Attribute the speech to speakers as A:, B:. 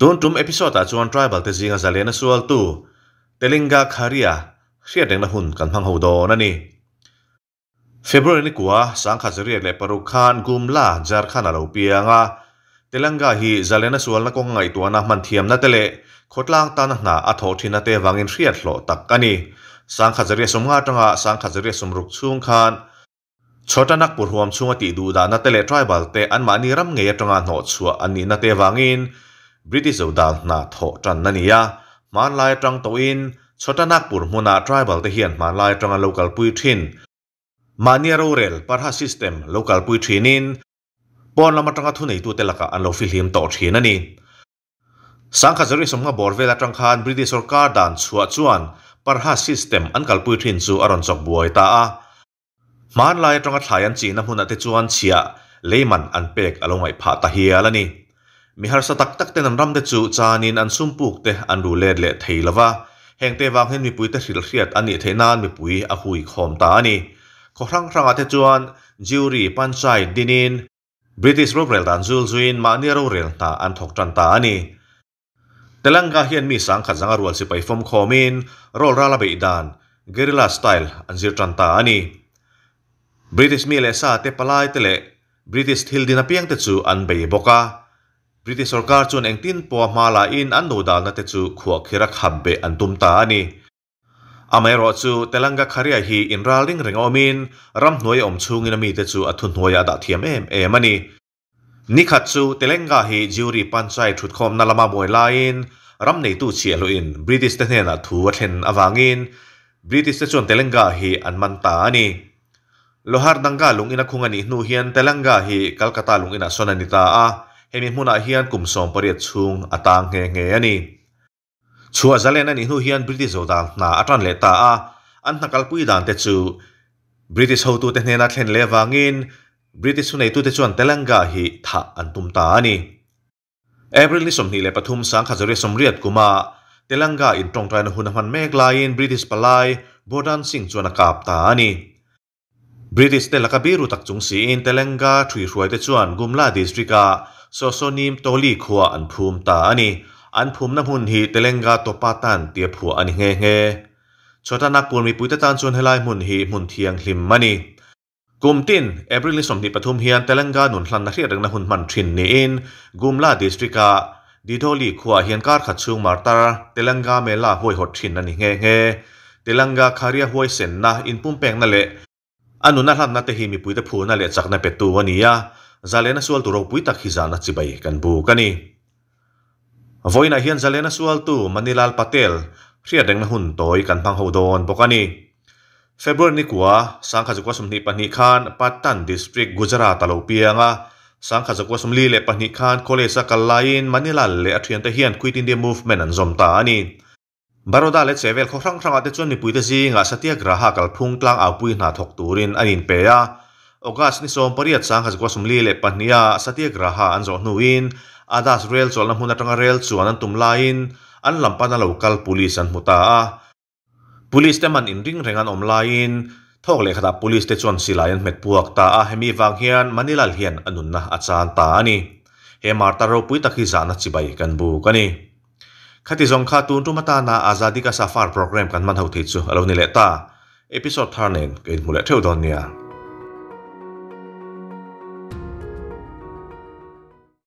A: tun tum episode a à, chuan tribal te zinga zalena sual tu telinga kharia hria deng na hun kan hang ho do na ni february ni kuwa sang kha zari le paru khan gum la jar khan alo à, pianga telanga hi zalena sual na kong ngai tuana man thiam na tele khotlang tan na a tho thina te wangin hriat lo tak ani sang kha zari somnga tanga à, sang kha zari somruk chung khan chotanak purhuam chunga ti du da na tele tribal te anmani ram nge atanga no chua ani na te wangin British Udal na tho tran na niya man lai trang to in chota Nagpur muna tribal te hian man lai trang local pui thin mania rural parha system local pui thin in pon lama trang thu nei tu telaka an lo filim to thin ani sang kha zari som nga borvela trang khan British sarkar dan chua chuan parha system an kal pui thin chu aron chok buai ta a man lai trang thai an chi na huna te chuan chia leiman an pek alongai pha ta hialani มีหาสตักตักเตนนรำเตจูจานินอันซุ่มปุกเตะอันดูเล็ดเละเทลวะแห่งเตวางเห็นมีปุ๋ยเตสิลเสียดอันนี้เทนานมีปุ๋ยอหุยคอมตาอันนี้ขอครั้งครั้งอาเ์จวนจิวรีปันใจดินินบริติสรูปเรลตันจูลจุนมาเนียรูเรลตาอันถกจันตาอันนี้แต่ลังกาเห็นมีสังขัดังอรวนสิไปฟอมคอมินโรลราลาเบิดานเกริลาสไตล์อันจิรจันตาอันนี้บริติสมีเลสาเตปลายเตเลบริติสทิลดินาเพียงเตจูอันเบย์บกาบริ t i ส h สกาจุนเองตินปัวมาลาอินอันดูดานัตจูขวกคิรักขับเบอันตุมตาอันนีอเมรอจูเตลังกะคาริอาฮีอินราลิงเริงอมินรำหน่วยอมชูงินมีเตจูอัทุนหน่วยอดาเทียมเอ็มเอมันีนิคัตจูเตลังกาฮีจิวรีปันใจชุดคอมนัลมาบวยลาอินรำในตู้เชียลอินบริติสเตเนนทูวัดเหนอวังอินบริติสเตจนเตลังกาฮีอันมันตาอันนี้ lohar dangga lung ina k h u นี a n i n ฮ h ย a n telanga hi k ั l k ต t a lung ina s นันิตาเอฮนิมุนอาเฮียนกุมส่งปริยชุงอาตังเฮงเงนี่ชัวจลเลนันอินุเฮียนบริติสโอดังนาอัตรันเลต้าอันนักลพุยดันเตจูบริติสโอตุเตเนนัทเลนเลวังินบริติสุนัยตุเตจวนเตลังกาฮีท่าอันตุมตาอันนี่เอเบรลิสมนีเลปทุมสังขจริสมริยกุมาเตลังกาอินตรงตรานหุนหันเมกลายินบริติสปลายบอดันสิงจวนกาบตาอันนี่บริติสเตลกับบิรุตักจุงสีอินเตลังกาทวีรวยเตจวนกุมลาดิสตริกาสโซนิมตลีขวอันพูมตาอันนี้อันพูมน้ำหุ่นหีเตลงกาตัวปาตันเตียผัวอันเงี้ยเงี้ยชดานักปูนมีปุ๋ยตะตันชวนให้ลายหุ่นหีหุ่นเทียงหิมมันนี่กุมตินเอบริลิสมนิปทุมเฮียนเตลังกาหนุนพลันนักเรียนดังนหุ่นมันทินนีอินกุมลาดิสตริกาดิโตลีขวเฮียนการขัดชูมาร์ตาเตลังกาเมลาห่วยหดทินนันเงี้ยเงี้ยเตลังกาคาริอาห่วยเซนนะอินพุ่มแปงนั่นแหละอันนุนนั่นหันนักเตหีมีปุ๋ยตะพูวนั่นแหละจากในเปตัววันนี้จาเลนสวลตุรูปุยตักฮิจานัดสิบายกันบุกันีโอยนายเฮียนจาเลนสวลตุมันนิลาลพัตเตลเรียดเด็กนหุ่นโตยกันพังหดอนบุกันีเฟบรุนิกัวสังขจุกวสมนีปนิคานปัตตันดิสตริกกุจราตาลูปียงะสังขจุกวสมลีเลปนิคานโคเลสกัลไลนมันนิลาลเลอทียนเตเฮียนคุยตินเดียมูฟเมนันจอมตาอันีบารอดาเลตเซเวลเขาครั้งครั้งอาจจะชวนนิพุยเตซิงะสตีอากราฮากลพุ่งกลางอาปุยนาทกตูรินอันินเปียโอกาสนิสอมปริยัติสังขจกวสมลีเลปัญญาสติกราหาอันโจนูอินอาดัสเรลส่วนลำหุนตังเรลส่วนนั้นตุมไลน์อันลำพันลูกัลพุลิสันมุตาพุลิสเตมันอินริงเร่งงานออมไลน์ทอกเลขดาปุลิสเตจวนสิไลน์เม็ดปวกตาเฮมีวังเฮียนมันิลลเฮียนอนุนนะอัจารย์ตาอันนี้เฮมาร์ตารูปุยตะกิจานัดจีบายกันบุกันนี้คดีสงขรามตุนตุมตานาอาซาดิกาซาฟาร์โปรแกรมกันมันเท่าทิศอุดเราเนี่ลตาเอพิโซดทาร์เนนเกิดมูลเทวดอนเนีย